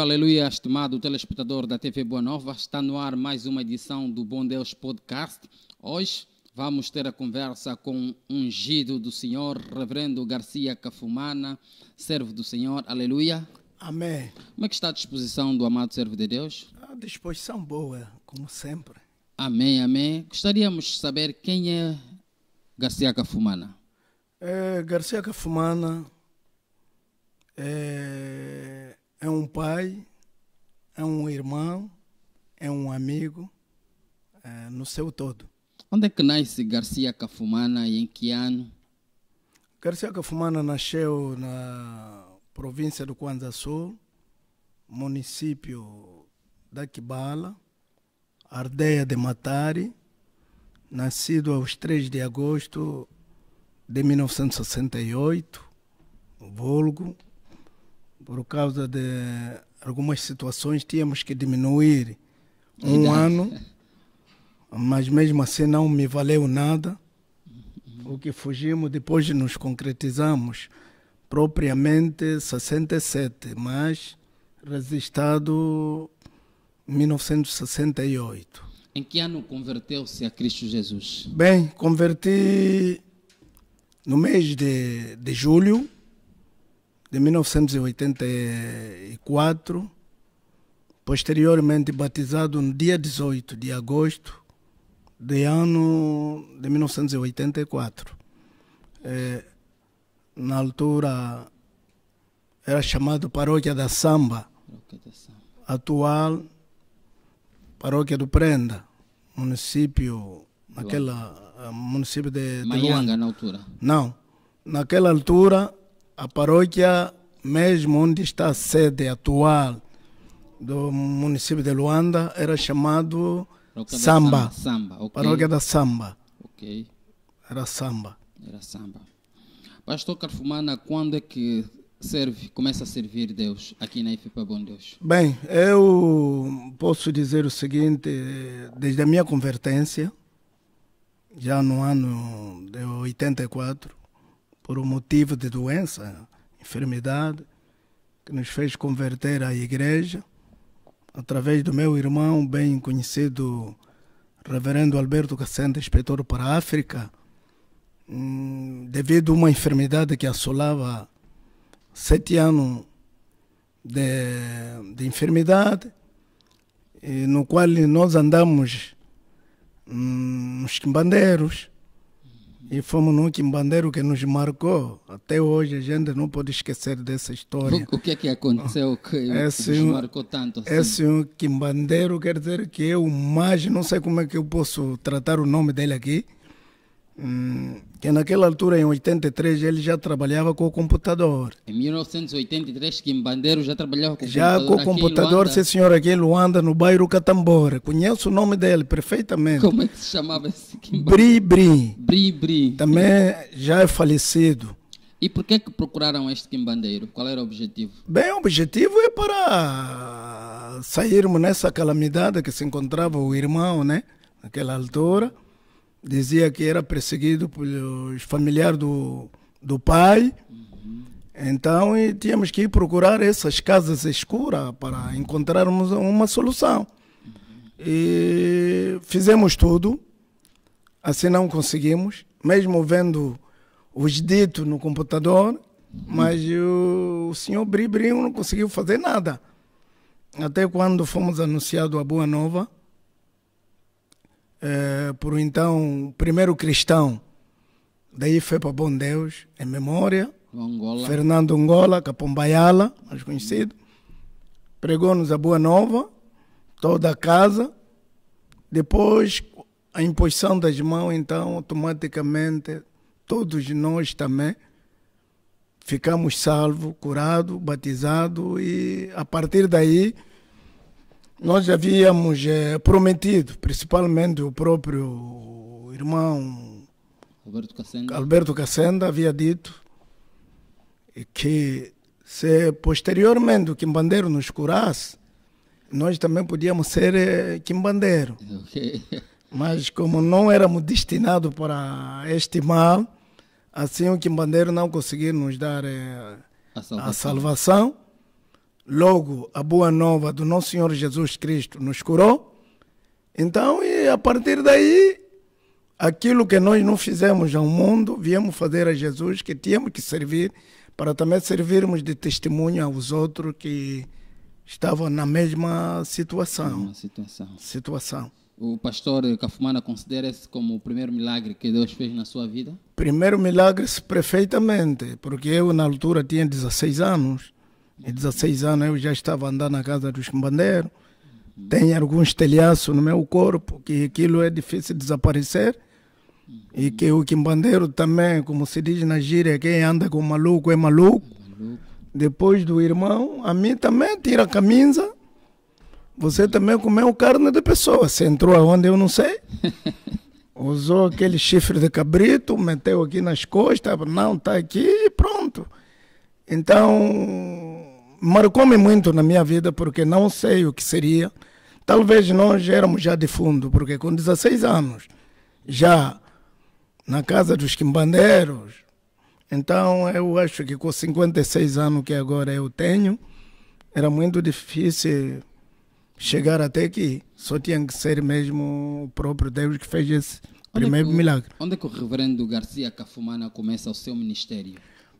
Viva aleluia, estimado telespectador da TV Boa Nova. Está no ar mais uma edição do Bom Deus Podcast. Hoje vamos ter a conversa com ungido do Senhor, Reverendo Garcia Cafumana, servo do Senhor. Aleluia. Amém. Como é que está a disposição do amado servo de Deus? A disposição boa, como sempre. Amém, amém. Gostaríamos de saber quem é Garcia Cafumana. É, Garcia Cafumana é é um pai, é um irmão, é um amigo, é, no seu todo. Onde é que nasce Garcia Cafumana e em que ano? Garcia Cafumana nasceu na província do Kwanza Sul, município da Kibala, Ardeia de Matari, nascido aos 3 de agosto de 1968, vulgo por causa de algumas situações, tínhamos que diminuir um ano, mas mesmo assim não me valeu nada. O que fugimos, depois nos concretizamos propriamente 67, mas resistado 1968. Em que ano converteu-se a Cristo Jesus? Bem, converti no mês de, de julho de 1984, posteriormente batizado no dia 18 de agosto de ano de 1984. É, na altura era chamado Paróquia da Samba, atual Paróquia do Prenda, município naquela eh, município de, de Maianga, na altura. Não, naquela altura a paróquia, mesmo onde está a sede atual do município de Luanda, era chamado paróquia Samba. Da samba. Okay. Paróquia da Samba. Ok. Era Samba. Era Samba. Pastor Carfumana, quando é que serve, começa a servir Deus aqui na IFPA Bom Deus? Bem, eu posso dizer o seguinte, desde a minha convertência, já no ano de 84, por um motivo de doença, enfermidade, que nos fez converter à igreja, através do meu irmão bem conhecido, Reverendo Alberto Cassandra, inspetor para a África, hum, devido a uma enfermidade que assolava sete anos de, de enfermidade, no qual nós andamos hum, nos quimbandeiros, e fomos no Quimbandeiro bandeiro que nos marcou. Até hoje a gente não pode esquecer dessa história. O que é que aconteceu que esse, nos marcou tanto? Assim? Esse um bandeiro quer dizer que eu mais, não sei como é que eu posso tratar o nome dele aqui, que naquela altura, em 83, ele já trabalhava com o computador. Em 1983, que em Bandeiro já trabalhava com o já computador. Já com o computador, sim senhor, aqui em Luanda, no bairro Catambora. Conheço o nome dele perfeitamente. Como é que se chamava esse Kimbanda? Bri Bri. Bri Bri. Também já é falecido. E por que, que procuraram este quimbandeiro? Qual era o objetivo? Bem, o objetivo é para sairmos nessa calamidade que se encontrava o irmão, né? Naquela altura dizia que era perseguido pelos familiares do, do pai. Então, e tínhamos que ir procurar essas casas escuras para encontrarmos uma solução. E fizemos tudo, assim não conseguimos, mesmo vendo os ditos no computador, mas o, o senhor Bribrinho não conseguiu fazer nada. Até quando fomos anunciado a Boa Nova, é, por então primeiro cristão daí foi para Bom Deus, em memória, Angola. Fernando Angola, Capombaiala, mais conhecido, pregou-nos a Boa Nova, toda a casa, depois a imposição das mãos, então, automaticamente, todos nós também, ficamos salvos, curados, batizados, e a partir daí nós havíamos eh, prometido, principalmente o próprio irmão Alberto Cassenda. Alberto Cassenda havia dito que se posteriormente o Quimbandeiro nos curasse, nós também podíamos ser Quimbandeiro. Eh, okay. Mas como não éramos destinados para este mal, assim o Quimbandeiro não conseguiu nos dar eh, a salvação. A salvação logo a boa nova do nosso Senhor Jesus Cristo nos curou. Então, e a partir daí, aquilo que nós não fizemos ao mundo, viemos fazer a Jesus, que tínhamos que servir, para também servirmos de testemunho aos outros que estavam na mesma situação. situação. situação. O pastor Cafumana considera se como o primeiro milagre que Deus fez na sua vida? Primeiro milagre, perfeitamente, porque eu na altura tinha 16 anos em 16 anos eu já estava andando na casa dos bandeiros. Tem alguns telhaços no meu corpo que aquilo é difícil desaparecer. E que o quimbandeiro também, como se diz na gíria, quem anda com maluco é maluco. Depois do irmão, a mim também tira a camisa. Você também comeu carne de pessoa. Você entrou aonde eu não sei. Usou aquele chifre de cabrito, meteu aqui nas costas, não, está aqui e pronto. Então, marcou-me muito na minha vida porque não sei o que seria. Talvez nós éramos já de fundo, porque com 16 anos, já na casa dos quimbandeiros, então eu acho que com 56 anos que agora eu tenho, era muito difícil chegar até aqui. Só tinha que ser mesmo o próprio Deus que fez esse onde primeiro é que, milagre. Onde é que o reverendo Garcia Cafumana começa o seu ministério?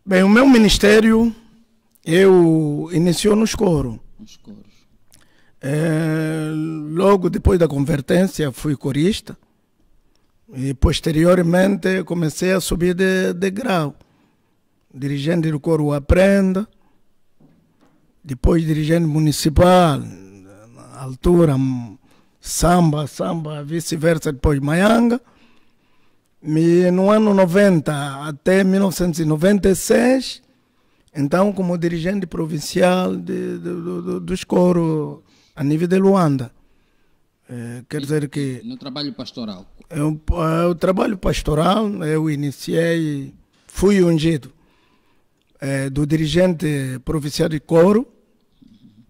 Bem, o meu ministério eu iniciou nos coros. Nos coros. É, logo depois da convertência fui corista e posteriormente comecei a subir de, de grau, dirigente do coro Aprenda, depois dirigente municipal, altura hum, samba, samba, vice-versa, depois Maianga. E no ano 90 até 1996 então, como dirigente provincial de, de, do, do escoro a nível de Luanda, é, quer e, dizer que. No trabalho pastoral? É o trabalho pastoral eu iniciei, fui ungido é, do dirigente provincial de coro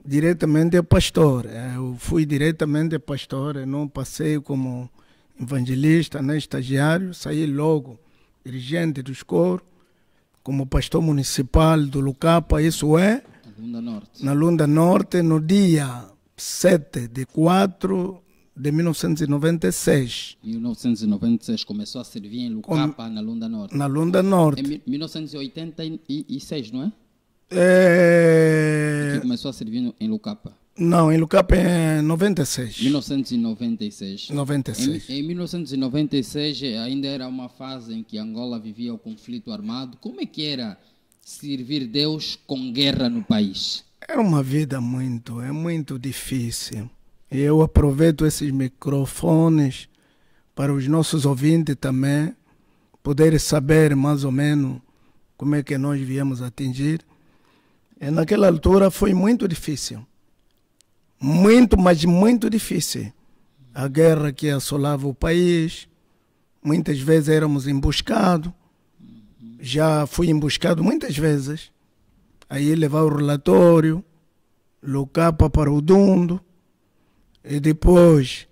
diretamente a pastor. Eu fui diretamente a pastor, eu não passei como evangelista, nem estagiário, saí logo dirigente dos coros como pastor municipal do Lucapa, isso é Na Lunda Norte. na Lunda Norte, no dia 7 de 4 de 1996. 1996 começou a servir em Lucapa, Com, na Lunda Norte. Na Lunda Norte. É em 1986, não é? É... Que começou a servir em Lucapa. Não, em Lucapa em 96. 1996. 96. Em, em 1996 ainda era uma fase em que Angola vivia o conflito armado. Como é que era servir Deus com guerra no país? Era é uma vida muito, é muito difícil. Eu aproveito esses microfones para os nossos ouvintes também poderem saber mais ou menos como é que nós viemos atingir e é, naquela altura foi muito difícil. Muito, mas muito difícil. A guerra que assolava o país, muitas vezes éramos emboscados. Já fui emboscado muitas vezes. Aí levar o relatório, Lucapa para o Dundo. E depois,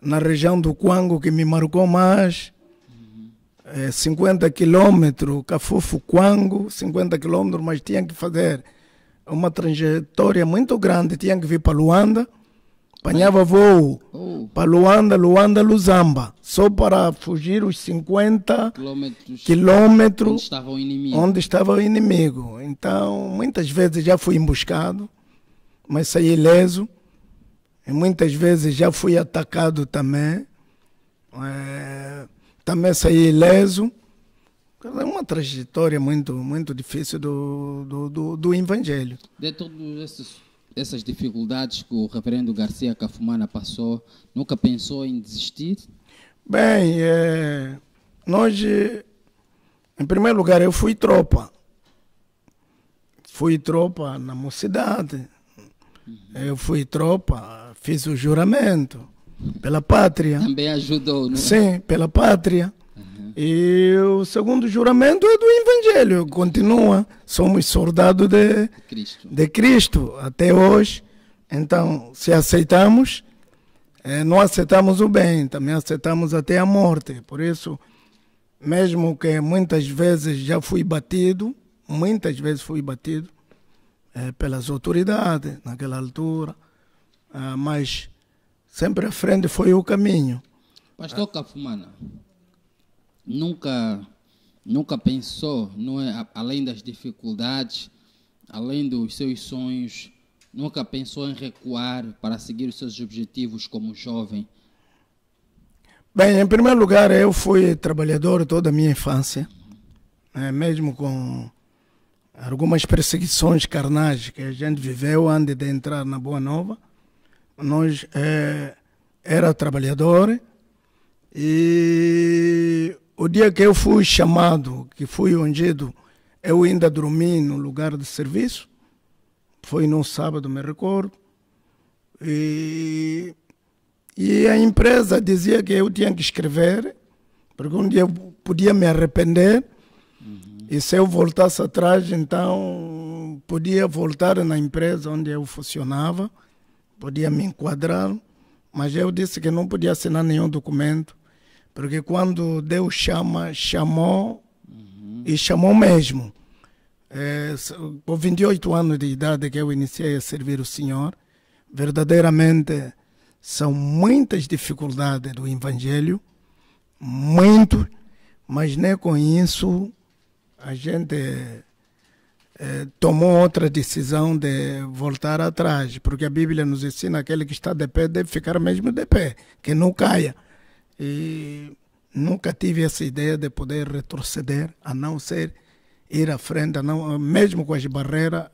na região do Quango, que me marcou mais, é, 50 quilômetros, Cafofo Quango, 50 quilômetros, mas tinha que fazer uma trajetória muito grande, tinha que vir para Luanda, apanhava voo oh. para Luanda, Luanda, Luzamba, só para fugir os 50 quilômetros, onde, estava onde, estava o inimigo. Então, muitas vezes já fui emboscado, mas saí ileso. E muitas vezes já fui atacado também. É, também saí ileso. É uma trajetória muito, muito difícil do, do, do, do Evangelho. De todas essas dificuldades que o reverendo Garcia Cafumana passou, nunca pensou em desistir? Bem, é, nós, em primeiro lugar, eu fui tropa. Fui tropa na mocidade. Eu fui tropa, fiz o juramento pela pátria. Também ajudou, não é? Sim, pela pátria. E o segundo juramento é do Evangelho, continua. Somos soldados de Cristo. de Cristo até hoje. Então, se aceitamos, eh, não aceitamos o bem, também aceitamos até a morte. Por isso, mesmo que muitas vezes já fui batido, muitas vezes fui batido é, pelas autoridades naquela altura, ah, mas sempre à frente foi o caminho. Pastor Cafumana, nunca, nunca pensou, não é, além das dificuldades, além dos seus sonhos, nunca pensou em recuar para seguir os seus objetivos como jovem? Bem, em primeiro lugar, eu fui trabalhador toda a minha infância, né? mesmo com algumas perseguições carnais que a gente viveu antes de entrar na Boa Nova. Nós é, era trabalhador e o dia que eu fui chamado, que fui ungido, eu ainda dormi no lugar de serviço. Foi num sábado, me recordo. E, e a empresa dizia que eu tinha que escrever, porque um dia eu podia me arrepender. Uhum. E se eu voltasse atrás, então podia voltar na empresa onde eu funcionava, podia me enquadrar. Mas eu disse que não podia assinar nenhum documento porque quando Deus chama, chamou uhum. e chamou mesmo. É, com 28 anos de idade que eu iniciei a servir o Senhor, verdadeiramente são muitas dificuldades do Evangelho, muito, mas nem com isso a gente é, tomou outra decisão de voltar atrás, porque a Bíblia nos ensina aquele que está de pé deve ficar mesmo de pé, que não caia. E nunca tive essa ideia de poder retroceder, a não ser ir à frente, não, mesmo com as barreiras,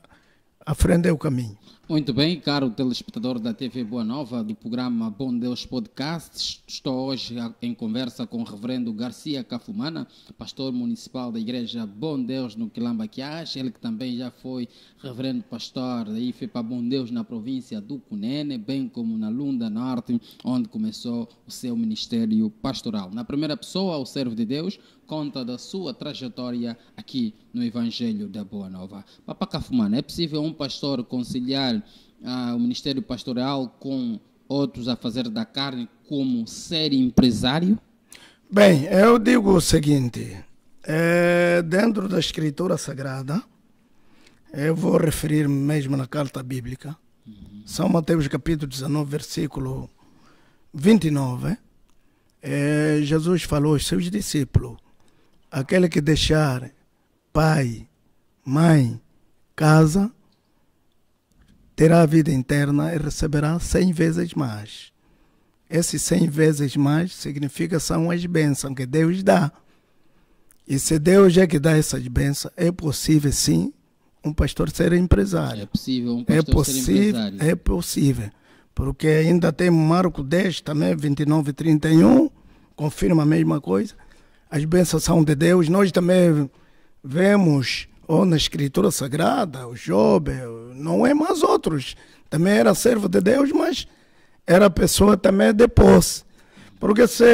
à frente é o caminho. Muito bem, caro telespectador da TV Boa Nova, do programa Bom Deus Podcast, estou hoje em conversa com o reverendo Garcia Cafumana, pastor municipal da igreja Bom Deus no Quilamba Quiás, ele que também já foi reverendo pastor da IFEPA Bom Deus na província do Cunene, bem como na Lunda Norte, onde começou o seu ministério pastoral. Na primeira pessoa, o servo de Deus, conta da sua trajetória aqui no Evangelho da Boa Nova. Papa Cafumana, é possível um pastor conciliar ah, o Ministério Pastoral com outros a fazer da carne como ser empresário? Bem, eu digo o seguinte: é, dentro da Escritura Sagrada, eu vou referir mesmo na carta bíblica, uhum. São Mateus capítulo 19, versículo 29. É, Jesus falou aos seus discípulos: aquele que deixar pai, mãe, casa, terá vida interna e receberá cem vezes mais. Esses cem vezes mais significa são as bênçãos que Deus dá. E se Deus é que dá essas bênçãos, é possível sim um pastor ser empresário. É possível um é pastor é possível, ser empresário. É possível. Porque ainda tem Marco 10 também, 29 e 31, confirma a mesma coisa. As bênçãos são de Deus. Nós também vemos ou na Escritura Sagrada, o Job, não é mais outros. Também era servo de Deus, mas era pessoa também de posse. Porque se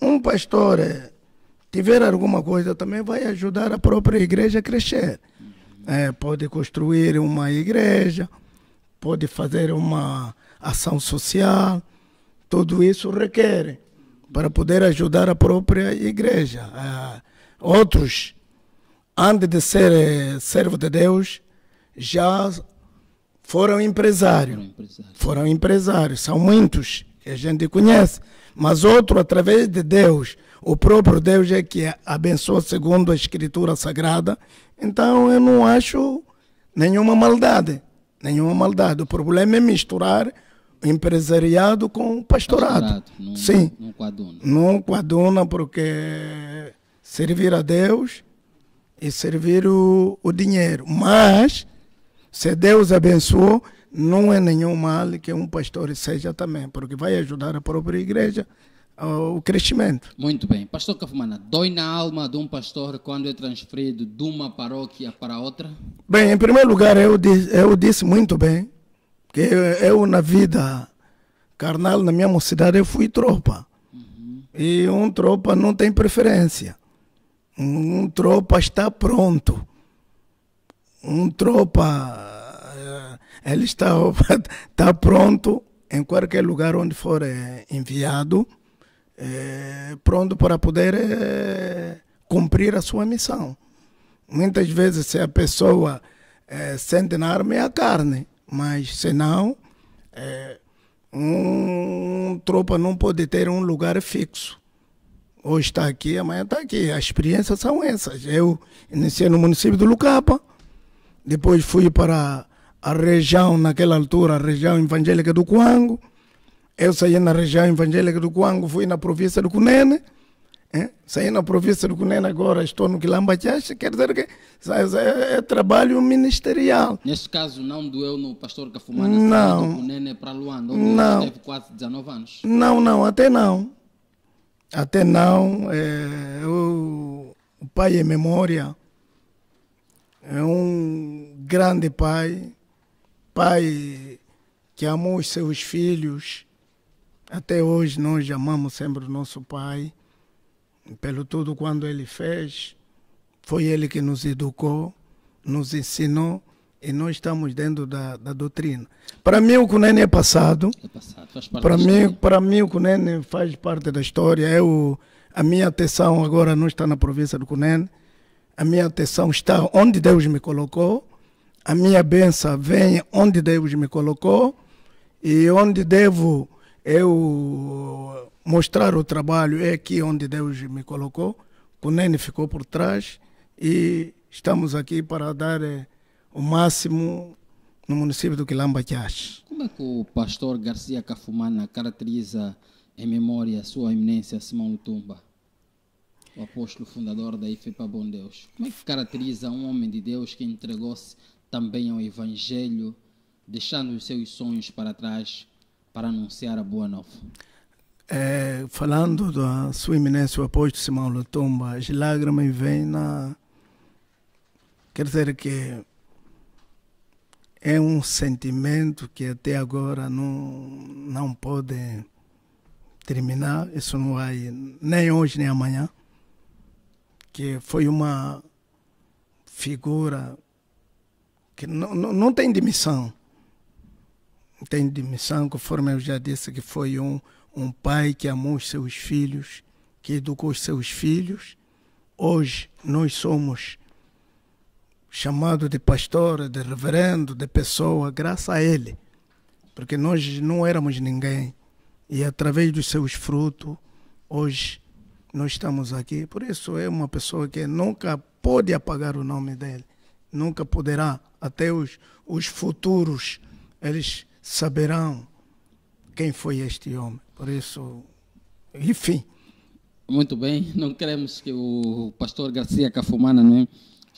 um pastor eh, tiver alguma coisa, também vai ajudar a própria igreja a crescer. É, pode construir uma igreja, pode fazer uma ação social, tudo isso requer para poder ajudar a própria igreja. É, outros antes de ser eh, servo de Deus, já foram empresários. Foram empresários. Foram empresários. São muitos que a gente conhece. Mas outro, através de Deus, o próprio Deus é que abençoa segundo a Escritura Sagrada. Então eu não acho nenhuma maldade. Nenhuma maldade. O problema é misturar o empresariado com pastorado. pastorado não, Sim. Não coaduna. Não coaduna, porque servir a Deus e servir o, o dinheiro. Mas, se Deus abençoou, não é nenhum mal que um pastor seja também, porque vai ajudar a própria igreja o crescimento. Muito bem. Pastor Cafumana, dói na alma de um pastor quando é transferido de uma paróquia para outra? Bem, em primeiro lugar, eu disse, eu disse muito bem que eu, eu, na vida carnal, na minha mocidade, eu fui tropa. Uhum. E um tropa não tem preferência. Um tropa está pronto. Um tropa eh, ele está, está pronto em qualquer lugar onde for eh, enviado, é, pronto para poder é, cumprir a sua missão. Muitas vezes, se a pessoa é, sente na arma, é a carne, mas se não, é, um, um tropa não pode ter um lugar fixo. Hoje está aqui, amanhã está aqui. As experiências são essas. Eu iniciei no município do Lucapa, depois fui para a região, naquela altura, a região evangélica do Quango. Eu saí na região evangélica do Quango, fui na província do Cunene. É? Saí na província do Cunene agora, estou no Quilamba quer dizer que é, é, é, trabalho ministerial. Neste caso não doeu no pastor Cafumana, não. do Cunene para Luanda, onde não. teve quase 19 anos. Não, não, até não. Até não, é, eu, o pai é memória, é um grande pai, pai que amou os seus filhos. Até hoje nós amamos sempre o nosso pai, pelo tudo quando ele fez. Foi ele que nos educou, nos ensinou e nós estamos dentro da, da doutrina. Para mim, o Cunene é passado. É passado, para mim, Para mim, o Cunene faz parte da história. Eu, é a minha atenção agora não está na província do Cunene. A minha atenção está onde Deus me colocou. A minha benção vem onde Deus me colocou. E onde devo eu mostrar o trabalho é aqui onde Deus me colocou. O Cunene ficou por trás. E estamos aqui para dar eh, o máximo no município do Quilamba Chás. Como é que o pastor Garcia Cafumana caracteriza em memória sua eminência Simão Lutumba? O apóstolo fundador da IFEPA Bom Deus. Como é que caracteriza um homem de Deus que entregou-se também ao Evangelho, deixando os seus sonhos para trás para anunciar a boa nova? É, falando da sua eminência, o apóstolo Simão Lutumba, as lágrimas vêm na... Quer dizer que é um sentimento que até agora não, não pode terminar, isso não vai nem hoje nem amanhã, que foi uma figura que não, não, não tem dimissão. Não tem dimissão, conforme eu já disse, que foi um, um pai que amou os seus filhos, que educou os seus filhos. Hoje nós somos chamado de pastor, de reverendo, de pessoa, graças a Ele. Porque nós não éramos ninguém. E através dos seus frutos, hoje nós estamos aqui. Por isso é uma pessoa que nunca pode apagar o nome dele. Nunca poderá. Até os, os futuros, eles saberão quem foi este homem. Por isso, enfim. Muito bem, não queremos que o pastor Garcia Cafumana, né?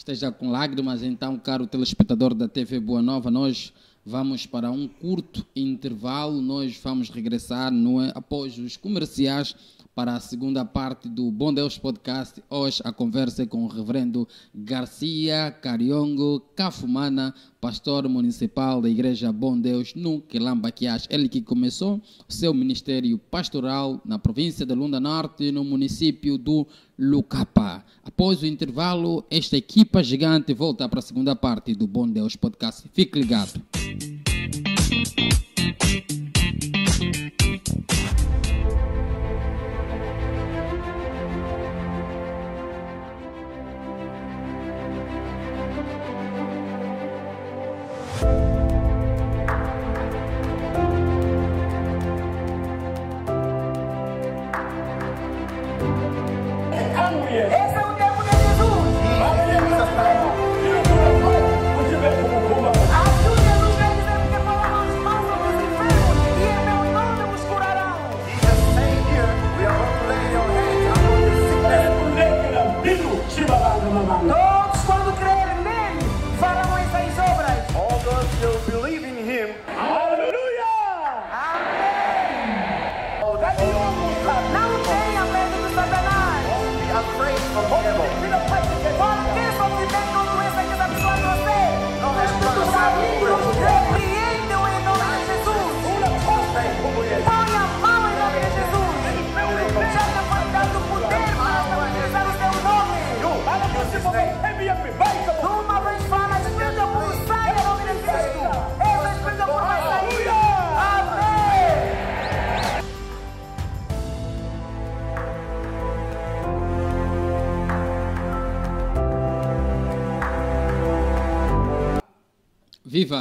esteja com lágrimas. Então, caro telespectador da TV Boa Nova, nós vamos para um curto intervalo. Nós vamos regressar no, é? após os comerciais para a segunda parte do Bom Deus Podcast. Hoje a conversa é com o reverendo Garcia Cariongo Cafumana, pastor municipal da Igreja Bom Deus no Quilambaquias. Ele que começou seu ministério pastoral na província de Lunda Norte, no município do Lucapá. Após o intervalo, esta equipa gigante volta para a segunda parte do Bom Deus Podcast. Fique ligado.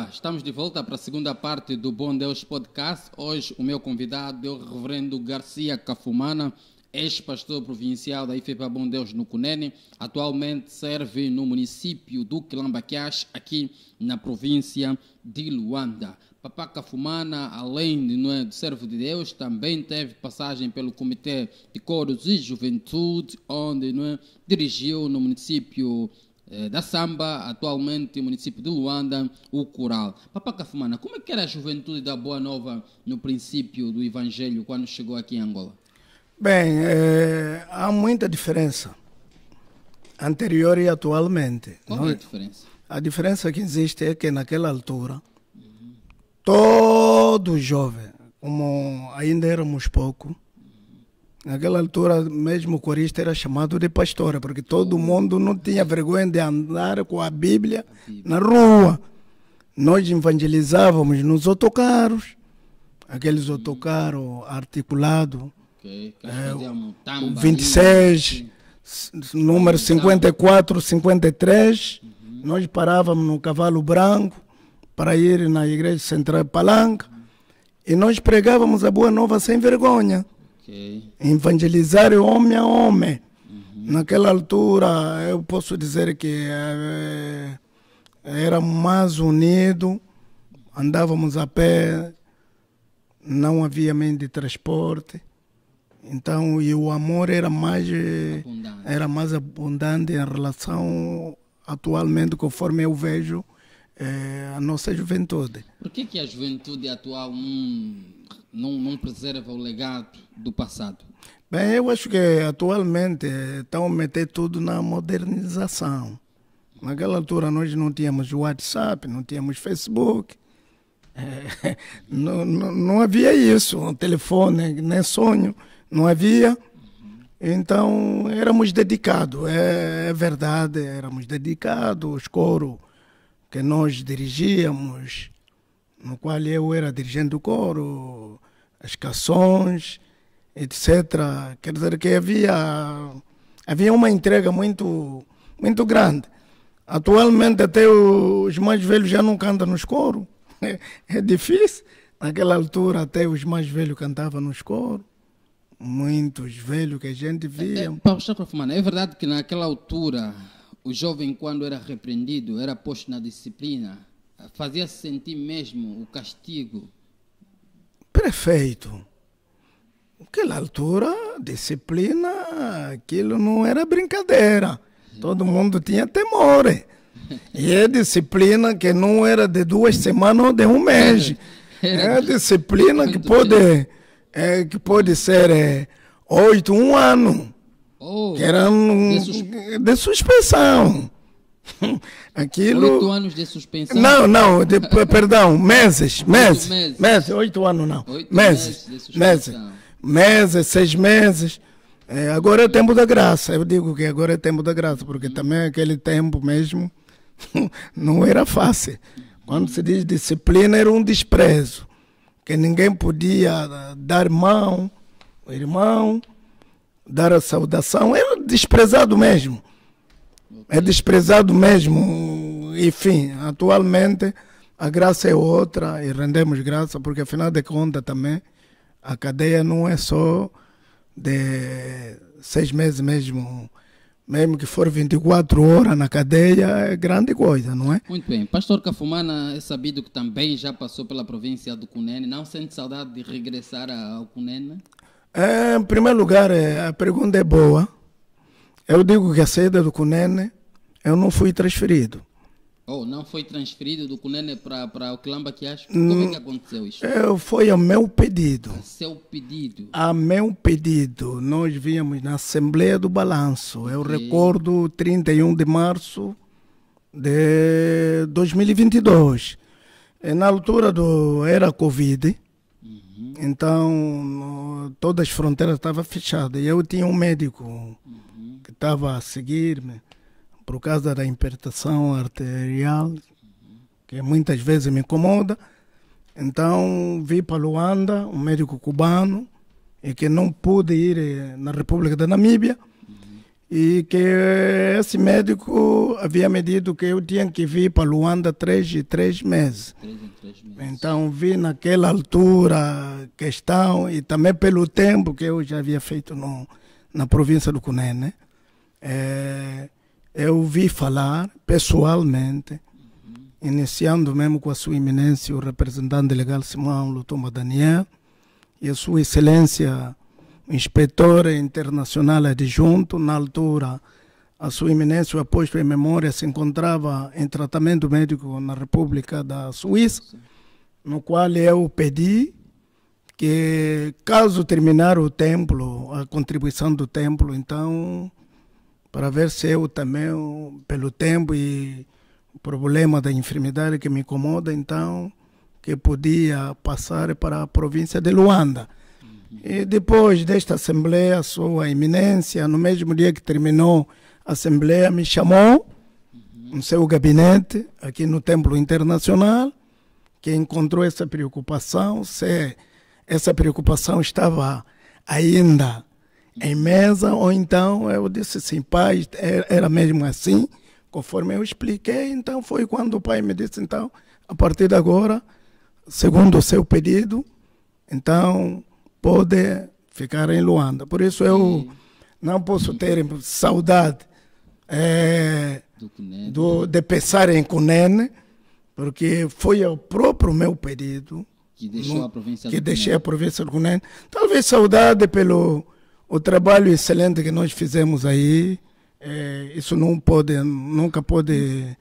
estamos de volta para a segunda parte do Bom Deus Podcast. Hoje o meu convidado é o reverendo Garcia Cafumana, ex-pastor provincial da IFEPA Bom Deus no Cunene. Atualmente serve no município do Quilambaquias, aqui na província de Luanda. Papá Cafumana, além de, não é, de servo de Deus, também teve passagem pelo Comitê de Coros e Juventude, onde não é, dirigiu no município eh, da samba, atualmente o município de Luanda, o coral. Papa Cafumana, como é que era a juventude da Boa Nova no princípio do Evangelho quando chegou aqui em Angola? Bem, é, há muita diferença anterior e atualmente. Qual não? é a é? diferença? A diferença que existe é que naquela altura uhum. todo jovem, como ainda éramos pouco, Naquela altura, mesmo o corista era chamado de pastora, porque todo mundo não tinha vergonha de andar com a Bíblia na rua. Nós evangelizávamos nos autocarros, aqueles autocarros articulados, okay. é, 26, assim. número 54, 53. Uhum. Nós parávamos no Cavalo Branco para ir na Igreja Central Palanca e nós pregávamos a Boa Nova sem vergonha. Evangelizar homem a homem. Uhum. Naquela altura, eu posso dizer que é, era mais unido, andávamos a pé, não havia meio de transporte. Então, e o amor era mais abundante. era mais abundante em relação atualmente, conforme eu vejo, é, a nossa juventude. Por que, que a juventude atual não, não preserva o legado do passado? Bem, eu acho que atualmente eh, estão a meter tudo na modernização. Naquela altura nós não tínhamos WhatsApp, não tínhamos Facebook, é, não, não, não, havia isso, um telefone, nem sonho, não havia. Então éramos dedicados, é, é verdade, éramos dedicados, os coros que nós dirigíamos, no qual eu era dirigente do coro, as canções, etc. Quer dizer que havia, havia uma entrega muito, muito grande. Atualmente até os mais velhos já não cantam nos coros. É difícil. Naquela altura até os mais velhos cantavam nos coros. Muitos velhos que a gente via. É, é, é verdade que naquela altura o jovem, quando era repreendido, era posto na disciplina, fazia-se sentir mesmo o castigo. Prefeito, naquela altura, disciplina, aquilo não era brincadeira. Todo mundo tinha temor. E é disciplina que não era de duas semanas ou de um mês. É disciplina que pode, é, que pode ser é, oito, um ano. Oh, que era um, de, sus... de suspensão. Aquilo... Oito anos de suspensão? Não, não, de, perdão, meses, meses, meses, meses. oito anos não. Oito meses, meses, meses, meses, seis meses. É, agora é hum. tempo da graça, eu digo que agora é tempo da graça, porque também aquele tempo mesmo não era fácil. Quando se diz disciplina, era um desprezo, que ninguém podia dar mão, irmão, dar a saudação, é desprezado mesmo. É desprezado mesmo. Enfim, atualmente a graça é outra e rendemos graça, porque afinal de contas também a cadeia não é só de seis meses mesmo. Mesmo que for 24 horas na cadeia, é grande coisa, não é? Muito bem. Pastor Cafumana, é sabido que também já passou pela província do Cunene. Não sente saudade de regressar ao Cunene? É, em primeiro lugar, é, a pergunta é boa. Eu digo que a saída do Cunene, eu não fui transferido. Ou oh, não foi transferido do Cunene para o Clamba que acho? Como é que hum, aconteceu isso? Eu, foi a meu pedido. A seu pedido? A meu pedido. Nós víamos na Assembleia do Balanço. Eu okay. recordo 31 de março de 2022. É, na altura do era Covid, então, todas as fronteiras estavam fechadas. E eu tinha um médico uhum. que estava a seguir-me por causa da impertação arterial, uhum. que muitas vezes me incomoda. Então, vi para Luanda, um médico cubano, e que não pude ir eh, na República da Namíbia e que esse médico havia medido que eu tinha que vir para Luanda três e três meses. meses. Então vi naquela altura questão e também pelo tempo que eu já havia feito no, na província do Cunene, né? É, eu vi falar pessoalmente, uhum. iniciando mesmo com a sua Eminência o representante legal Simão Lutumba Daniel e a sua excelência inspetor internacional adjunto, na altura, a sua eminência, o aposto em memória, se encontrava em tratamento médico na República da Suíça, no qual eu pedi que, caso terminar o templo, a contribuição do templo, então, para ver se eu também, pelo tempo e o problema da enfermidade que me incomoda, então, que podia passar para a província de Luanda e depois desta Assembleia, sua eminência, no mesmo dia que terminou a Assembleia, me chamou no seu gabinete, aqui no Templo Internacional, que encontrou essa preocupação, se essa preocupação estava ainda em mesa, ou então eu disse assim, pai, é, era mesmo assim, conforme eu expliquei, então foi quando o pai me disse, então, a partir de agora, segundo o seu pedido, então pode ficar em Luanda. Por isso eu não posso ter saudade é, do, de pensar em Cunene, porque foi o próprio meu pedido que deixou no, a província que deixei a província do Cunene. Talvez saudade pelo o trabalho excelente que nós fizemos aí. É, isso não pode, nunca pode,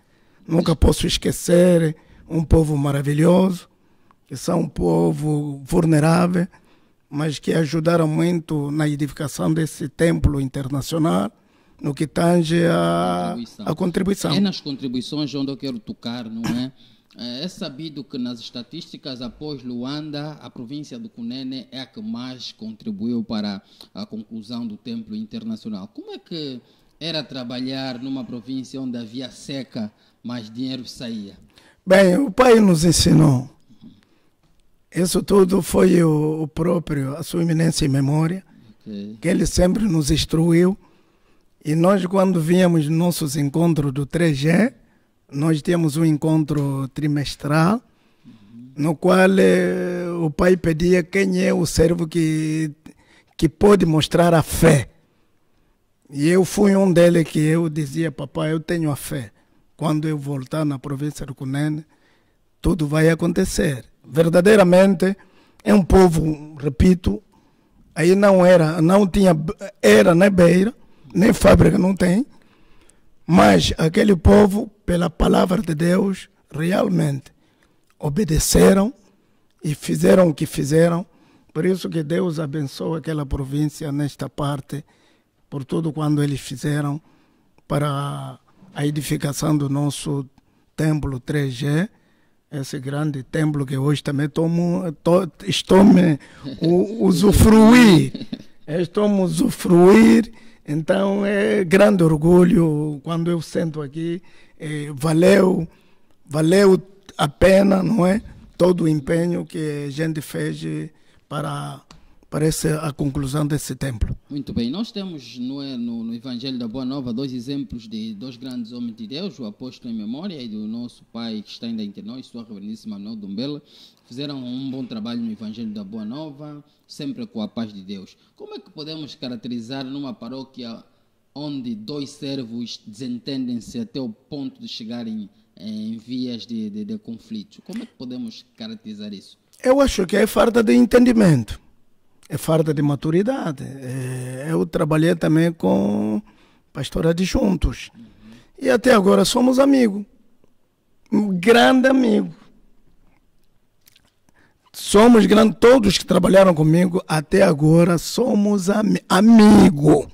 nunca posso esquecer. Um povo maravilhoso, que são um povo vulnerável mas que ajudaram muito na edificação desse templo internacional no que tange a, a, contribuição. É nas contribuições onde eu quero tocar, não é? é? É sabido que nas estatísticas, após Luanda, a província do Cunene é a que mais contribuiu para a conclusão do Templo Internacional. Como é que era trabalhar numa província onde havia seca, mas dinheiro saía? Bem, o pai nos ensinou isso tudo foi o, o próprio, a sua iminência e memória, okay. que ele sempre nos instruiu. E nós, quando víamos nossos encontros do 3G, nós tínhamos um encontro trimestral, uhum. no qual eh, o pai pedia quem é o servo que, que pode mostrar a fé. E eu fui um dele que eu dizia, papai, eu tenho a fé. Quando eu voltar na província do Cunene, tudo vai acontecer verdadeiramente é um povo, repito, aí não era, não tinha, era nem beira, nem fábrica não tem, mas aquele povo, pela palavra de Deus, realmente obedeceram e fizeram o que fizeram. Por isso que Deus abençoou aquela província nesta parte, por tudo quando eles fizeram para a edificação do nosso templo 3G esse grande templo que hoje também tomo, to, estou me usufruir. Estou me usufruir. Então é grande orgulho quando eu sento aqui. É, valeu, valeu a pena, não é? Todo o empenho que a gente fez para parece a conclusão desse templo. Muito bem, nós temos no, é, no, no, Evangelho da Boa Nova dois exemplos de dois grandes homens de Deus, o apóstolo em memória e do nosso pai que está ainda entre nós, sua reverendíssima Manuel Dumbela, fizeram um bom trabalho no Evangelho da Boa Nova, sempre com a paz de Deus. Como é que podemos caracterizar numa paróquia onde dois servos desentendem-se até o ponto de chegarem eh, em vias de, de, de conflito? Como é que podemos caracterizar isso? Eu acho que é falta de entendimento é farda de maturidade. É, eu trabalhei também com pastora de juntos. E até agora somos amigos. Um grande amigo. Somos grandes, todos que trabalharam comigo até agora somos am amigos.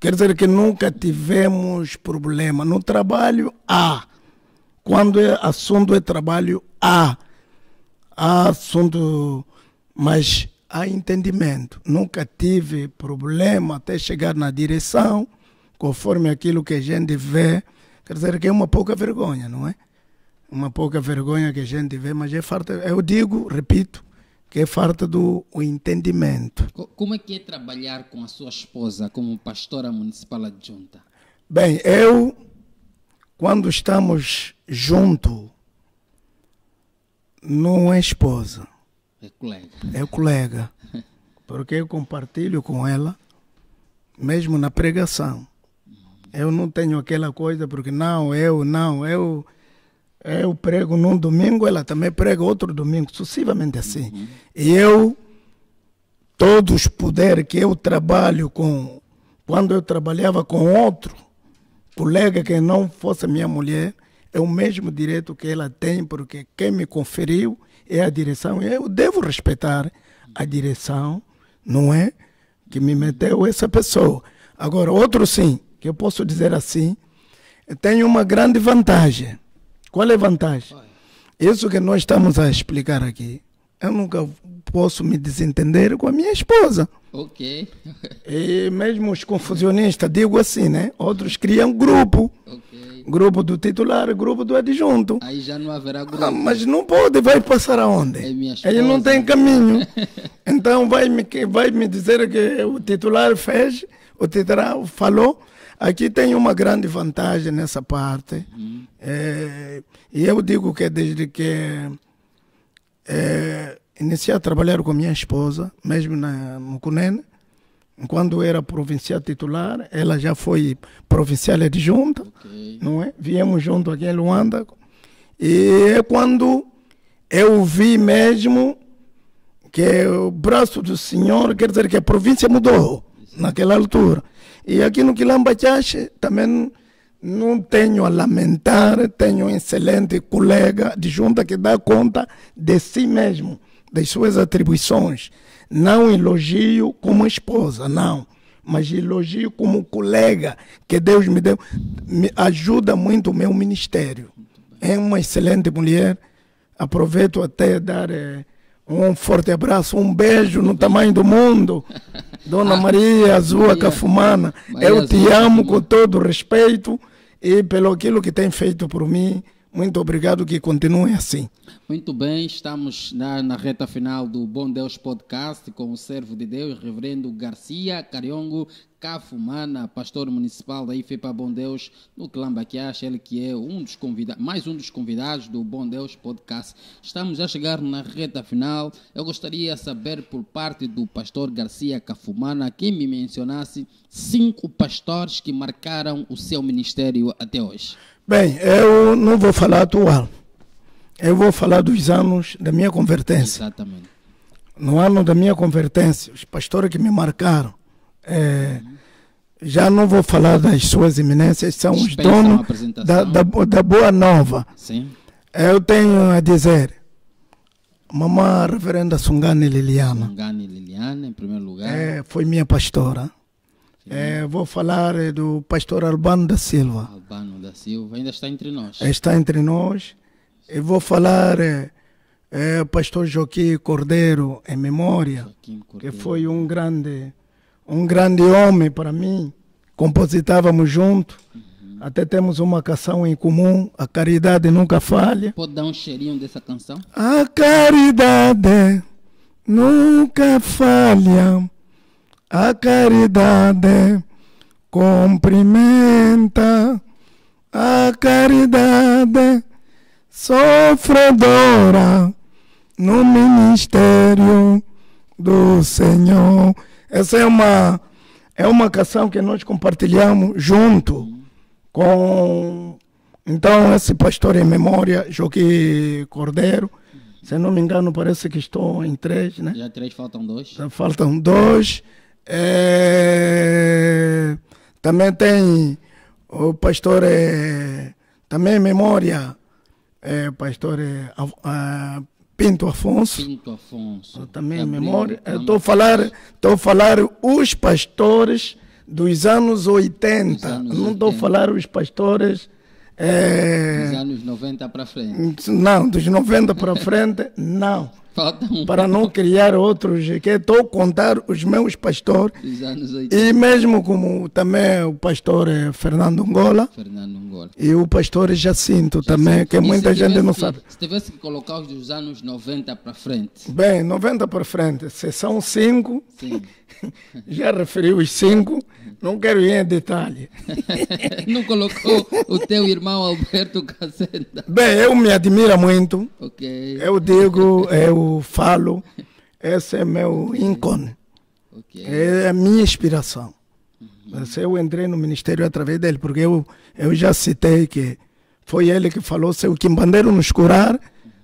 Quer dizer que nunca tivemos problema no trabalho A. Quando é assunto é trabalho A. Há assunto. Mas há entendimento. Nunca tive problema até chegar na direção, conforme aquilo que a gente vê. Quer dizer que é uma pouca vergonha, não é? Uma pouca vergonha que a gente vê, mas é farta, eu digo, repito, que é farta do entendimento. Como é que é trabalhar com a sua esposa como pastora municipal adjunta? Bem, eu, quando estamos junto, não é esposa é colega. É colega. Porque eu compartilho com ela, mesmo na pregação. Eu não tenho aquela coisa, porque não, eu, não, eu. Eu prego num domingo, ela também prega outro domingo, sucessivamente assim. Uhum. E eu, todos os poderes que eu trabalho com, quando eu trabalhava com outro colega que não fosse minha mulher, é o mesmo direito que ela tem, porque quem me conferiu é a direção. Eu devo respeitar a direção, não é? Que me meteu essa pessoa. Agora, outro sim, que eu posso dizer assim, tem uma grande vantagem. Qual é a vantagem? Isso que nós estamos a explicar aqui. Eu nunca posso me desentender com a minha esposa. Ok. e mesmo os confusionistas, digo assim, né? Outros criam grupo. Okay. Grupo do titular, grupo do adjunto. Aí já não haverá ah, grupo. Ah, mas não pode, vai passar aonde? É minha esposa. Ele não tem caminho. então vai me, vai me dizer que o titular fez, o titular falou. Aqui tem uma grande vantagem nessa parte. Uhum. É, e eu digo que é desde que é, iniciei a trabalhar com a minha esposa, mesmo na Mucunene. Quando era provincial titular, ela já foi provincial adjunta, okay. não é? Viemos junto aqui em Luanda. E é quando eu vi mesmo que o braço do senhor, quer dizer que a província mudou naquela altura. E aqui no Quilamba Chache também não tenho a lamentar, tenho um excelente colega de junta que dá conta de si mesmo das suas atribuições. Não elogio como esposa, não. Mas elogio como colega que Deus me deu. Me ajuda muito o meu ministério. É uma excelente mulher. Aproveito até dar eh, um forte abraço, um beijo no tamanho do mundo. Dona ah, Maria Azul Cafumana, eu te amo com todo respeito e pelo aquilo que tem feito por mim. Muito obrigado, que continue assim. Muito bem, estamos na, na, reta final do Bom Deus Podcast com o servo de Deus, Reverendo Garcia Cariongo Cafumana, pastor municipal da IFEPA Bom Deus, no Clambaquiacha, ele que é um dos convidados, mais um dos convidados do Bom Deus Podcast. Estamos a chegar na reta final. Eu gostaria de saber por parte do pastor Garcia Cafumana que me mencionasse cinco pastores que marcaram o seu ministério até hoje. Bem, eu não vou falar atual. Eu vou falar dos anos da minha convertência. Exatamente. No ano da minha convertência, os pastores que me marcaram, é, uhum. já não vou falar das suas eminências, são Dispensa os donos da, da, da, Boa Nova. Sim. Eu tenho a dizer, mamãe reverenda Sungane Liliana. Sungane Liliana, em primeiro lugar. É, foi minha pastora. É, vou falar eh, do pastor Albano da Silva. Albano da Silva ainda está entre nós. É, está entre nós. Eu vou falar eh, é, é, pastor Joaquim Cordeiro em memória, Joaquim Cordeiro. que foi um grande, um grande homem para mim. Compositávamos junto. Uhum. Até temos uma canção em comum, A Caridade Nunca Falha. Pode dar um cheirinho dessa canção? A caridade nunca falha a caridade cumprimenta, a caridade sofredora no ministério do Senhor. Essa é uma é uma canção que nós compartilhamos junto com então esse pastor em memória Joaquim Cordeiro. Se não me engano, parece que estou em três, né? Já três, faltam dois. Já faltam dois. É, também tem o pastor, é, também é memória, é, pastor é, a, Pinto Afonso. Pinto Afonso. Também é Gabriel, memória. Estou a falar, estou a falar os pastores dos anos 80. Dos anos não estou a falar os pastores é... Dos anos 90 para frente. Não, dos 90 para frente, não. Um para não criar outros, estou a contar os meus pastores. E mesmo como também o pastor eh, Fernando Ngola. Fernando Ngola. E o pastor Jacinto, Jacinto. também, que e muita gente tivesse, não sabe. Se tivesse que colocar os dos anos 90 para frente. Bem, 90 para frente, se são cinco, já referi os 5. Não quero ir em detalhe. não colocou o teu irmão Alberto Cacenda? Bem, eu me admiro muito. Okay. Eu digo, eu falo. Esse é meu ícone. Okay. É a minha inspiração. Uhum. Eu entrei no ministério através dele, porque eu, eu já citei que foi ele que falou: se o Quimbandeiro nos curar, uhum.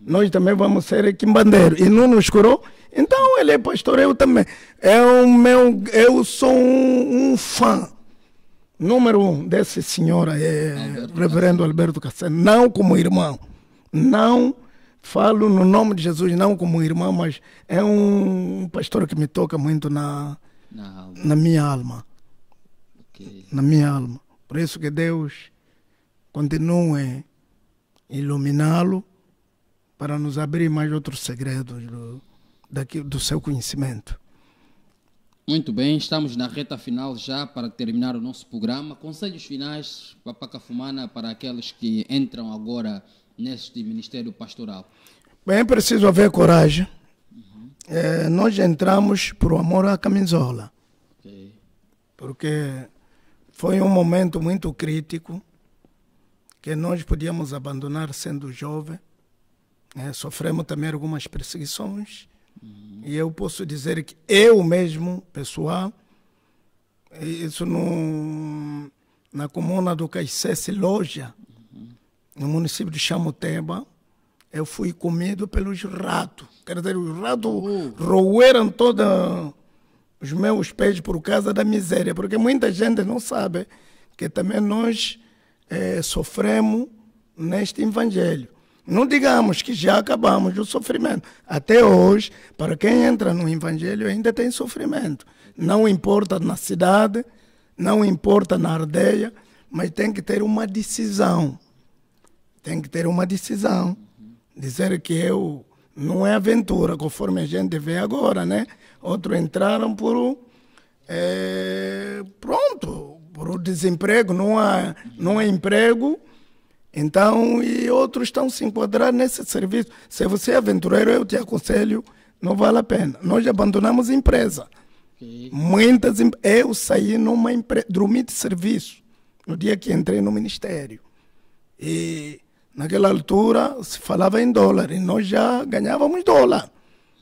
nós também vamos ser Quimbandeiro. E não nos curou, então ele é pastor, eu também. É o meu, eu sou um, um fã número um desse senhor é Alberto Reverendo Alberto Cassano, não como irmão, não falo no nome de Jesus não como irmão, mas é um pastor que me toca muito na na, na minha alma, okay. na minha alma. Por isso que Deus continue iluminá-lo para nos abrir mais outros segredos do, daquilo do seu conhecimento. Muito bem, estamos na reta final já para terminar o nosso programa. Conselhos finais, Papaca Fumana, para aqueles que entram agora neste Ministério Pastoral. Bem, preciso haver coragem. Uhum. É, nós entramos por amor à camisola. Okay. Porque foi um momento muito crítico que nós podíamos abandonar sendo jovem. É, sofremos também algumas perseguições e eu posso dizer que eu mesmo, pessoal, isso no, na comuna do Caicesse Loja, no município de Chamoteba, eu fui comido pelos ratos. Quer dizer, os ratos uh. roeram todos os meus pés por causa da miséria, porque muita gente não sabe que também nós é, sofremos neste evangelho. Não digamos que já acabamos o sofrimento. Até hoje, para quem entra no Evangelho, ainda tem sofrimento. Não importa na cidade, não importa na ardeia mas tem que ter uma decisão. Tem que ter uma decisão. Dizer que eu. Não é aventura, conforme a gente vê agora, né? Outros entraram por. É, pronto, por desemprego, não há, não há emprego então, e outros estão se enquadrando nesse serviço. Se você é aventureiro, eu te aconselho, não vale a pena. Nós abandonamos empresa. Muitas eu saí numa empresa, dormi de serviço no dia que entrei no ministério. E naquela altura se falava em dólar e nós já ganhávamos dólar.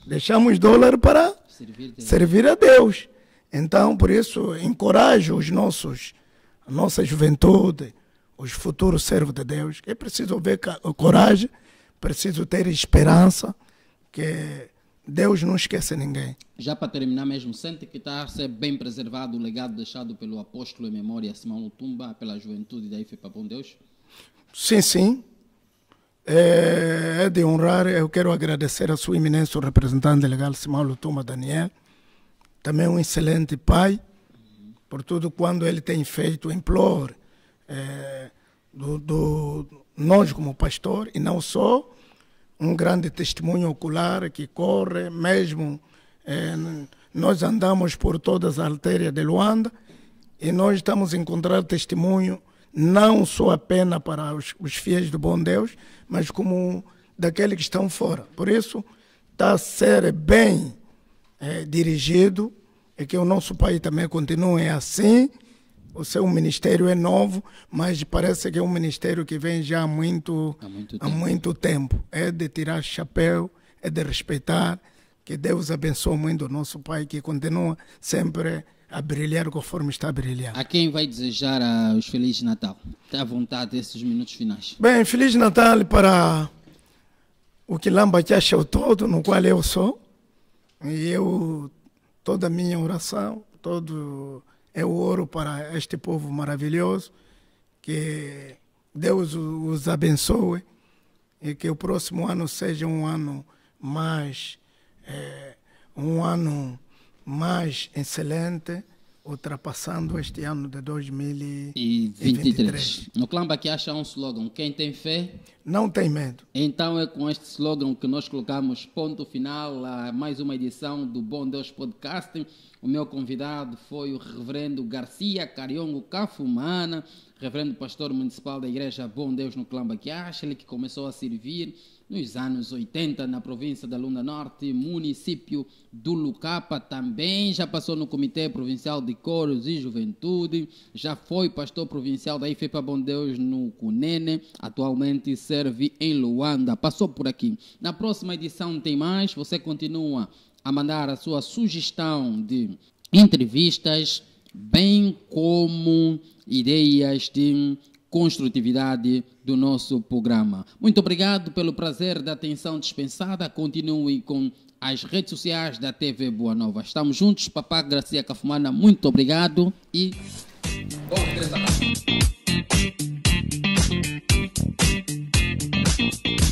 Deixamos dólar para servir, servir a Deus. Então, por isso, encorajo os nossos, a nossa juventude, os futuros servos de Deus, é preciso ver coragem, preciso ter esperança, que Deus não esquece ninguém. Já para terminar mesmo, sente que está a ser bem preservado o legado deixado pelo apóstolo em memória Simão Lutumba pela juventude da IFE Papão Deus? Sim, sim. É, é de honrar, eu quero agradecer a sua eminência, o representante legal Simão Lutumba Daniel, também um excelente pai, por tudo quanto ele tem feito, imploro é, do, do, nós como pastor, e não só, um grande testemunho ocular que corre, mesmo é, nós andamos por todas as artérias de Luanda e nós estamos a encontrar testemunho não só apenas para os, os fiéis do bom Deus, mas como daqueles que estão fora. Por isso, está a ser bem é, dirigido, é que o nosso país também continue assim, o seu é ministério é novo, mas parece que é um ministério que vem já há muito, há muito, há tempo. muito tempo. É de tirar chapéu, é de respeitar. Que Deus abençoe muito o nosso Pai, que continua sempre a brilhar conforme está a brilhar. A quem vai desejar uh, os Feliz Natal? Está à vontade esses minutos finais. Bem, Feliz Natal para o Quilamba que acha o todo, no qual eu sou. E eu, toda a minha oração, todo é o ouro para este povo maravilhoso. Que Deus os abençoe e que o próximo ano seja um ano mais é, um ano mais excelente ultrapassando este ano de 2023. No Clama que acha um slogan: quem tem fé não tem medo. Então é com este slogan que nós colocamos ponto final a mais uma edição do Bom Deus Podcast. O meu convidado foi o reverendo Garcia Cariongo Cafumana, reverendo pastor municipal da igreja Bom Deus no Clama que acha, ele que começou a servir nos anos 80, na província da Lunda Norte, município do Lucapa, também já passou no Comitê Provincial de Coros e Juventude, já foi pastor provincial da IFEPA Bom Deus no Cunene, atualmente serve em Luanda. Passou por aqui. Na próxima edição tem mais. Você continua a mandar a sua sugestão de entrevistas, bem como ideias de construtividade do nosso programa. Muito obrigado pelo prazer da atenção dispensada. Continue com as redes sociais da TV Boa Nova. Estamos juntos, Papá Gracia Cafumana. Muito obrigado e. Um, dois,